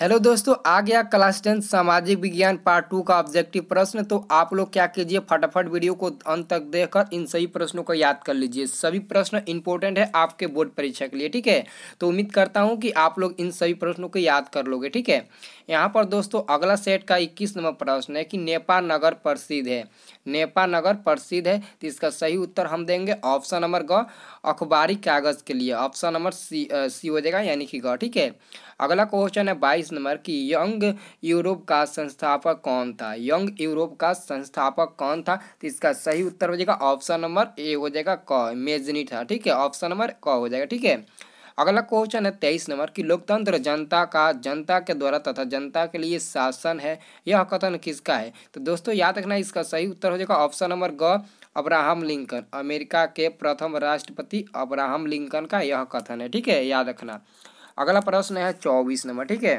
hello दोस्तों आ गया class tenth सामाजिक विज्ञान पार्ट टू का ऑब्जेक्टिव प्रश्न तो आप लोग क्या कीजिए फटाफट वीडियो को अंत तक देखकर इन सभी प्रश्नों को याद कर लीजिए सभी प्रश्न इंपॉर्टेंट है आपके बोर्ड परीक्षा के लिए ठीक है तो उम्मीद करता हूँ कि आप लोग इन सभी प्रश्नों को याद कर लोगे ठीक है यहाँ पर दोस्तों अगला सेट का इक्कीस नंबर प्रश्न है कि नेपा नगर प्रसिद्ध है नेपा नगर प्रसिद्ध है तो इसका सही उत्तर हम देंगे ऑप्शन नंबर ग अखबारी कागज़ के लिए ऑप्शन नंबर सी सी हो जाएगा यानी कि ग ठीक है अगला क्वेश्चन है बाईस प्रश्न नंबर कि यंग यूरोप का संस्थापक कौन था यंग यूरोप का संस्थापक कौन था तो इसका सही उत्तर हो जाएगा ऑप्शन नंबर ए हो जाएगा क मेजनी था ठीक है ऑप्शन नंबर क हो जाएगा ठीक है अगला क्वेश्चन है तेईस नंबर कि लोकतंत्र जनता का जनता के द्वारा तथा जनता के लिए शासन है यह कथन किसका है तो दोस्तों याद रखना इसका सही उत्तर हो जाएगा ऑप्शन नंबर ग अब्राहम लिंकन अमेरिका के प्रथम राष्ट्रपति अब्राहम लिंकन का यह कथन है ठीक है याद रखना अगला प्रश्न है चौबीस नंबर ठीक है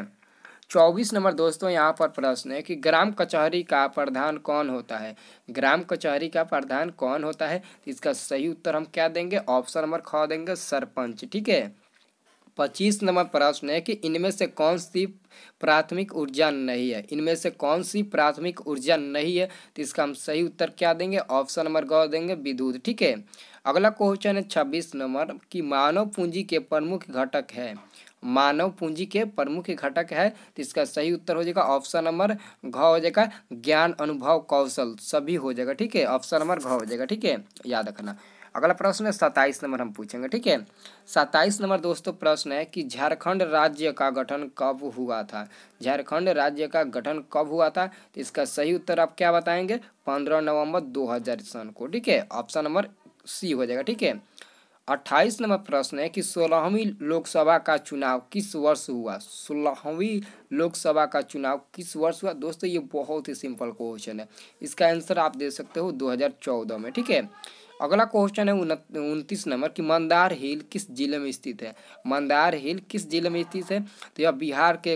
चौबीस नंबर दोस्तों यहाँ पर प्रश्न है कि ग्राम कचहरी का प्रधान कौन होता है ग्राम कचहरी का प्रधान कौन होता है इसका सही उत्तर हम क्या देंगे ऑप्शन नंबर ख देंगे सरपंच ठीक है पच्चीस नंबर प्रश्न है कि इनमें से कौन सी प्राथमिक ऊर्जा नहीं है इनमें से कौन सी प्राथमिक ऊर्जा नहीं है तो इसका हम सही उत्तर क्या देंगे ऑप्शन नंबर गौ देंगे विद्युत ठीक है अगला क्वेश्चन है छब्बीस नंबर कि मानव पूंजी के प्रमुख घटक है मानव पूंजी के प्रमुख घटक है तो इसका सही उत्तर हो जाएगा ऑप्शन नंबर घ हो जाएगा ज्ञान अनुभव कौशल सभी हो जाएगा ठीक है ऑप्शन नंबर घ हो जाएगा ठीक है याद रखना अगला प्रश्न है सत्ताईस नंबर हम पूछेंगे ठीक है सत्ताईस नंबर दोस्तों प्रश्न है कि झारखंड राज्य का गठन कब हुआ था झारखंड राज्य का गठन कब हुआ था तो इसका सही उत्तर आप क्या बताएंगे पंद्रह नवंबर दो हजार सन को ठीक है ऑप्शन नंबर सी हो जाएगा ठीक है अट्ठाईस नंबर प्रश्न है कि सोलहवीं लोकसभा का चुनाव किस वर्ष हुआ सोलहवीं लोकसभा का चुनाव किस वर्ष हुआ दोस्तों ये बहुत ही सिंपल क्वेश्चन है इसका आंसर आप दे सकते हो 2014 में ठीक है अगला क्वेश्चन है उनतीस नंबर कि मंदार हिल किस जिले में स्थित है मंदार हिल किस जिले में स्थित है तो यह बिहार के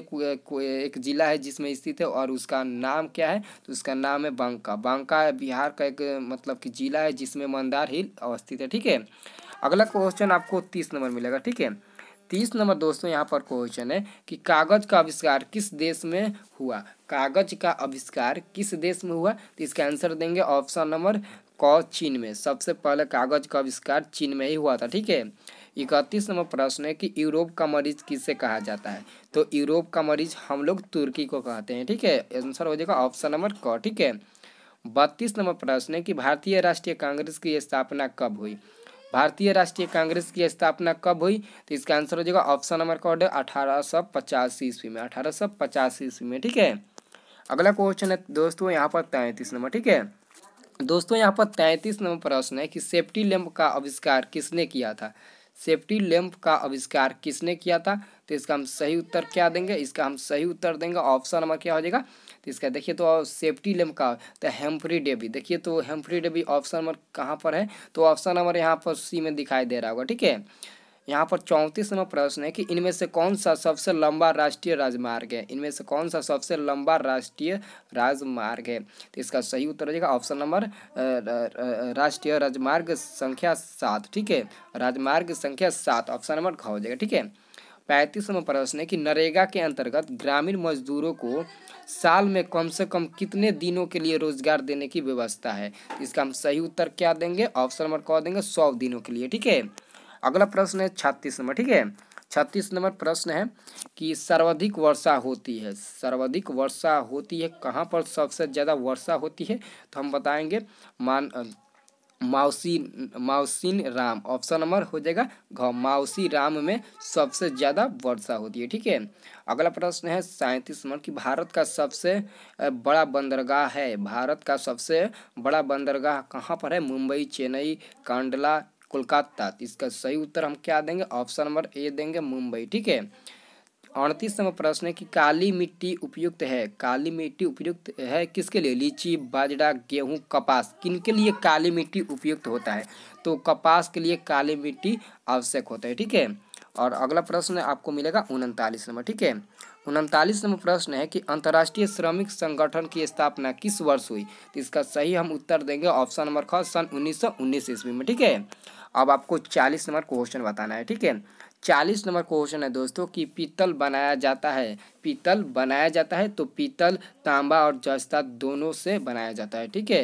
एक जिला है जिसमें स्थित है और उसका नाम क्या है तो उसका नाम है बांका बांका बिहार का एक मतलब कि जिला है जिसमें मंदार हिल अवस्थित है ठीक है अगला क्वेश्चन आपको तीस नंबर मिलेगा ठीक है तीस नंबर दोस्तों यहाँ पर क्वेश्चन है कि कागज का आविष्कार किस देश में हुआ कागज का आविष्कार किस देश में हुआ तो इसका आंसर देंगे ऑप्शन नंबर क चीन में सबसे पहले कागज का आविष्कार चीन में ही हुआ था ठीक है इकतीस नंबर प्रश्न है कि यूरोप का मरीज किसे कहा जाता है तो यूरोप का मरीज हम लोग तुर्की को कहते हैं ठीक है आंसर हो जाएगा ऑप्शन नंबर क ठीक है बत्तीस नंबर प्रश्न है कि भारतीय राष्ट्रीय कांग्रेस की स्थापना कब हुई भारतीय राष्ट्रीय कांग्रेस की स्थापना कब हुई तो इसका आंसर हो जाएगा ऑप्शन नंबर का ऑर्डर अठारह सौ पचासी ईस्वी में अठारह सौ पचासी ईस्वी में ठीक है अगला क्वेश्चन है दोस्तों यहाँ पर तैंतीस नंबर ठीक है दोस्तों यहाँ पर तैंतीस नंबर प्रश्न है कि सेफ्टी लैम्प का आविष्कार किसने किया था सेफ्टी लैम्प का आविष्कार किसने किया था तो इसका हम सही उत्तर क्या देंगे इसका हम सही उत्तर देंगे ऑप्शन नंबर क्या हो जाएगा तो इसका देखिए तो सेफ्टी लेम का तो हेम्फ्री डेवी देखिए तो हेम्फ्री डेवी ऑप्शन नंबर कहाँ पर है तो ऑप्शन नंबर यहाँ पर सी में दिखाई दे रहा होगा ठीक है यहाँ पर चौंतीस नंबर प्रश्न है कि इनमें से कौन सा सबसे लंबा राष्ट्रीय राजमार्ग है इनमें से कौन सा सबसे लंबा राष्ट्रीय राजमार्ग है तो इसका सही उत्तर हो जाएगा ऑप्शन नंबर राष्ट्रीय राजमार्ग संख्या सात ठीक है राजमार्ग संख्या सात ऑप्शन नंबर घ हो जाएगा ठीक है पैंतीस नंबर प्रश्न है कि नरेगा के अंतर्गत ग्रामीण मजदूरों को साल में कम से कम कितने दिनों के लिए रोजगार देने की व्यवस्था है इसका हम सही उत्तर क्या देंगे ऑप्शन नंबर कह देंगे सौ दिनों के लिए ठीक है अगला प्रश्न है छत्तीस नंबर ठीक है छत्तीस नंबर प्रश्न है कि सर्वाधिक वर्षा होती है सर्वाधिक वर्षा होती है कहाँ पर सबसे ज़्यादा वर्षा होती है तो हम बताएंगे मान माउसिन माउसिन राम ऑप्शन नंबर हो जाएगा घ माउसी राम में सबसे ज़्यादा वर्षा होती है ठीक है अगला प्रश्न है सैंतीस नंबर कि भारत का सबसे बड़ा बंदरगाह है भारत का सबसे बड़ा बंदरगाह कहाँ पर है मुंबई चेन्नई कांडला कोलकाता इसका सही उत्तर हम क्या देंगे ऑप्शन नंबर ए देंगे मुंबई ठीक है अड़तीसवा प्रश्न है कि काली मिट्टी उपयुक्त है काली मिट्टी उपयुक्त है किसके लिए लीची बाजरा गेहूं कपास किनके लिए काली मिट्टी उपयुक्त होता है तो कपास के लिए काली मिट्टी आवश्यक होता है ठीक है और अगला प्रश्न आपको मिलेगा उनतालीस नंबर ठीक है उनतालीस नंबर प्रश्न है कि अंतर्राष्ट्रीय श्रमिक संगठन की स्थापना किस वर्ष हुई तो इसका सही हम उत्तर देंगे ऑप्शन नंबर ख सन उन्नीस सौ उन्नीस ईस्वी में ठीक है अब आपको चालीस नंबर क्वेश्चन बताना है ठीक है चालीस नंबर क्वेश्चन है दोस्तों कि पीतल बनाया जाता है पीतल बनाया जाता है तो पीतल तांबा और जस्ता दोनों से बनाया जाता है ठीक है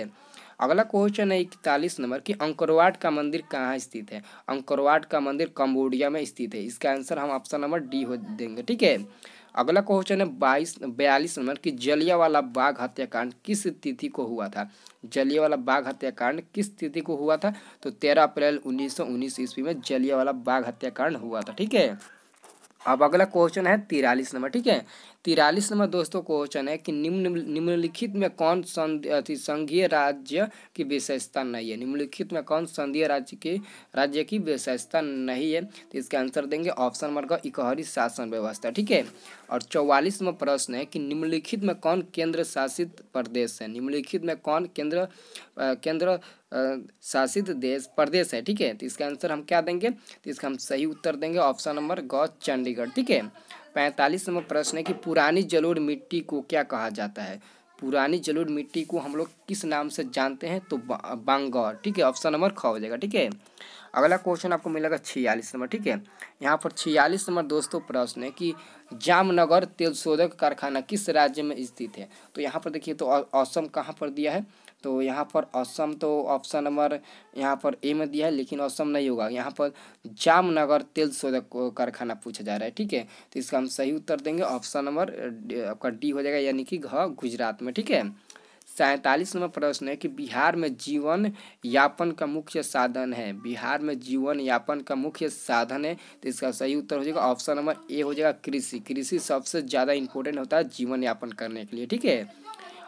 अगला क्वेश्चन है इकतालीस नंबर कि अंकुरवाट का मंदिर कहाँ स्थित है अंकुरवाट का मंदिर कंबोडिया में स्थित है इसका आंसर हम ऑप्शन नंबर डी हो देंगे ठीक है अगला क्वेश्चन है बाईस बयालीस नंबर कि जलियावाला बाघ हत्याकांड किस तिथि को हुआ था जलियावाला बाघ हत्याकांड किस तिथि को हुआ था तो तेरह अप्रैल उन्नीस सौ उन्नीस ईस्वी में जलियावाला बाघ हत्याकांड हुआ था ठीक है अब अगला क्वेश्चन है तिरालीस नंबर ठीक है तिरालीस नंबर दोस्तों क्वेश्चन है कि निम्न निम्नलिखित में कौन संधि संघीय राज्य की विशेषता नहीं है निम्नलिखित में कौन संघीय राज्य की राज्य की विशेषता नहीं है तो इसका आंसर देंगे ऑप्शन नंबर का इकहरी शासन व्यवस्था ठीक है और चौवालीस नंबर प्रश्न है कि निम्नलिखित में कौन केंद्र शासित प्रदेश है निम्नलिखित में कौन केंद्र केंद्र शासित देश प्रदेश है ठीक है तो इसका आंसर हम क्या देंगे तो इसका हम सही उत्तर देंगे ऑप्शन नंबर ग चंडीगढ़ ठीक है पैंतालीस नंबर प्रश्न है कि पुरानी जलोढ़ मिट्टी को क्या कहा जाता है पुरानी जलोढ़ मिट्टी को हम लोग किस नाम से जानते हैं तो बांगौर ठीक है ऑप्शन नंबर ख हो जाएगा ठीक है अगला क्वेश्चन आपको मिलेगा छियालीस नंबर ठीक है यहाँ पर छियालीस नंबर दोस्तों प्रश्न है कि जामनगर तेल शोधक कारखाना किस राज्य में स्थित है तो यहाँ पर देखिए तो असम कहाँ पर दिया है तो यहाँ पर असम तो ऑप्शन नंबर यहाँ पर ए में दिया है लेकिन असम नहीं होगा यहाँ पर जामनगर तेल शोधक कारखाना पूछा जा रहा है ठीक है तो इसका हम सही उत्तर देंगे ऑप्शन नंबर आपका डी हो जाएगा यानी कि घ गुजरात में ठीक है सैंतालीस नंबर प्रश्न है कि बिहार में जीवन यापन का मुख्य साधन है बिहार में जीवन यापन का मुख्य साधन है तो इसका सही उत्तर हो जाएगा ऑप्शन नंबर ए हो जाएगा कृषि कृषि सबसे ज़्यादा इंपॉर्टेंट होता है जीवन यापन करने के लिए ठीक है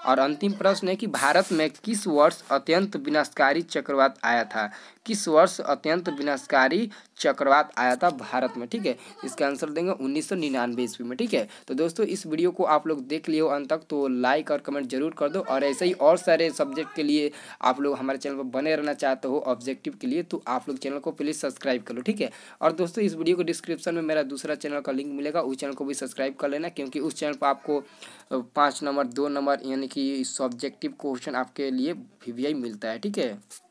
और अंतिम प्रश्न है कि भारत में किस वर्ष अत्यंत विनाशकारी चक्रवात आया था किस वर्ष अत्यंत विनाशकारी चक्रवात आया था भारत में ठीक है इसका आंसर देंगे उन्नीस सौ निन्यानवे ईस्वी में ठीक है तो दोस्तों इस वीडियो को आप लोग देख लिए हो अंत तक तो लाइक और कमेंट जरूर कर दो और ऐसे ही और सारे सब्जेक्ट के लिए आप लोग हमारे चैनल पर बने रहना चाहते हो ऑब्जेक्टिव के लिए तो आप लोग चैनल को प्लीज़ सब्सक्राइब कर लो ठीक है और दोस्तों इस वीडियो को डिस्क्रिप्शन में मेरा दूसरा चैनल का लिंक मिलेगा उस चैनल को भी सब्सक्राइब कर लेना क्योंकि उस चैनल पर आपको पाँच नंबर दो नंबर यानी कि सब्जेक्टिव क्वेश्चन आपके लिए वी मिलता है ठीक है